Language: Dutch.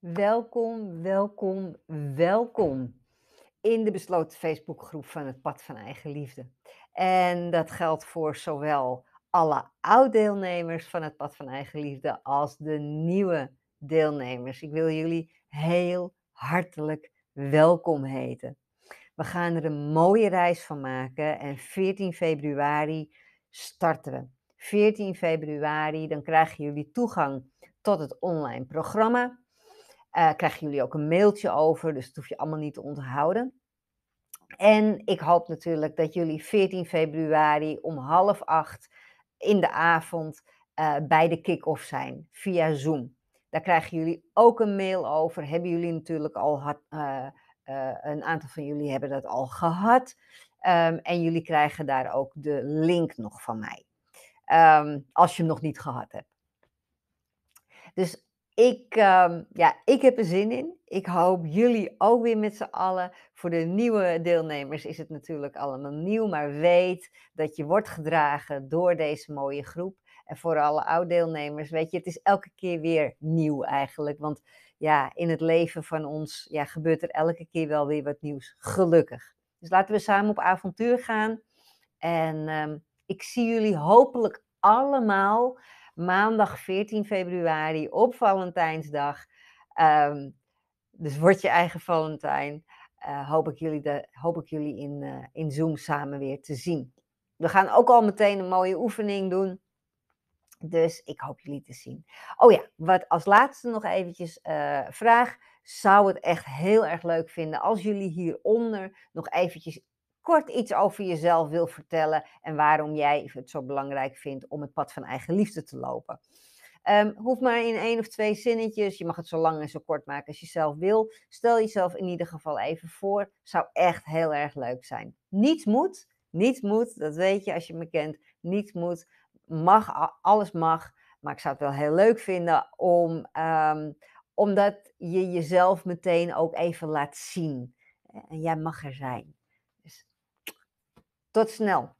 Welkom, welkom, welkom in de besloten Facebookgroep van het Pad van Eigen Liefde. En dat geldt voor zowel alle oud-deelnemers van het Pad van Eigen Liefde als de nieuwe deelnemers. Ik wil jullie heel hartelijk welkom heten. We gaan er een mooie reis van maken en 14 februari starten we. 14 februari, dan krijgen jullie toegang tot het online programma. Eh, krijgen jullie ook een mailtje over, dus dat hoef je allemaal niet te onthouden. En ik hoop natuurlijk dat jullie 14 februari om half acht in de avond eh, bij de kick-off zijn via Zoom. Daar krijgen jullie ook een mail over. Hebben jullie natuurlijk al had, eh, een aantal van jullie hebben dat al gehad. Ehm, en jullie krijgen daar ook de link nog van mij. Ehm, als je hem nog niet gehad hebt. Dus ik, ehm, ja, ik heb er zin in. Ik hoop jullie ook weer met z'n allen. Voor de nieuwe deelnemers is het natuurlijk allemaal nieuw, maar weet dat je wordt gedragen door deze mooie groep. En voor alle oude deelnemers weet je, het is elke keer weer nieuw eigenlijk. Want ja, in het leven van ons ja, gebeurt er elke keer wel weer wat nieuws. Gelukkig. Dus laten we samen op avontuur gaan. En ehm, ik zie jullie hopelijk allemaal maandag 14 februari op Valentijnsdag. Ehm, dus word je eigen Valentijn. Uh, hoop, ik jullie de, hoop ik jullie in, eh, in Zoom samen weer te zien. We gaan ook al meteen een mooie oefening doen. Dus ik hoop jullie te zien. Oh ja, wat als laatste nog eventjes eh, vraag. Zou het echt heel erg leuk vinden als jullie hieronder nog eventjes kort iets over jezelf wil vertellen en waarom jij het zo belangrijk vindt om het pad van eigen liefde te lopen. Um, maar in één of twee zinnetjes. Je mag het zo lang en zo kort maken als je zelf wil. Stel jezelf in ieder geval even voor. Zou echt heel erg leuk zijn. Niets moet. Niets moet. Dat weet je als je me kent. Niets moet. Mag. Alles mag. Maar ik zou het wel heel leuk vinden om, um, omdat je jezelf meteen ook even laat zien. En jij mag er zijn tot snel.